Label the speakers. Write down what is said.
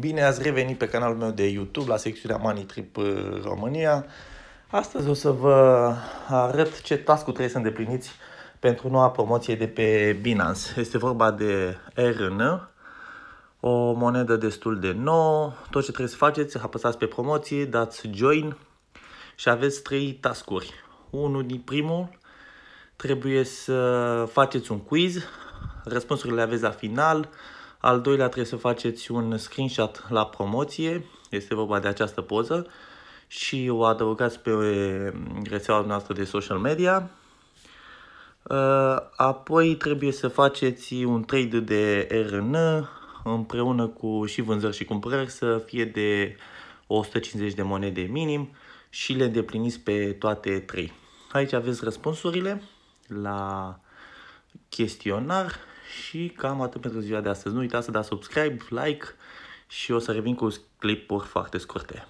Speaker 1: Bine ați revenit pe canalul meu de YouTube la secțiunea Money Trip uh, România. Astăzi o să vă arăt ce task trebuie să îndepliniți pentru noua promoție de pe Binance. Este vorba de RN, o monedă destul de nouă. Tot ce trebuie să faceți, apăsați pe promoție, dați join și aveți trei tascuri. Unul din primul trebuie să faceți un quiz, răspunsurile le aveți la final, al doilea trebuie să faceți un screenshot la promoție, este vorba de această poză și o adăugați pe rețeaua noastră de social media. Uh, apoi trebuie să faceți un trade de RN împreună cu și vânzări și cumpărări să fie de 150 de monede minim și le îndepliniți pe toate trei. Aici aveți răspunsurile la chestionar și cam atât pentru ziua de astăzi. Nu uitați să dați subscribe, like și o să revin cu clipuri foarte scurte.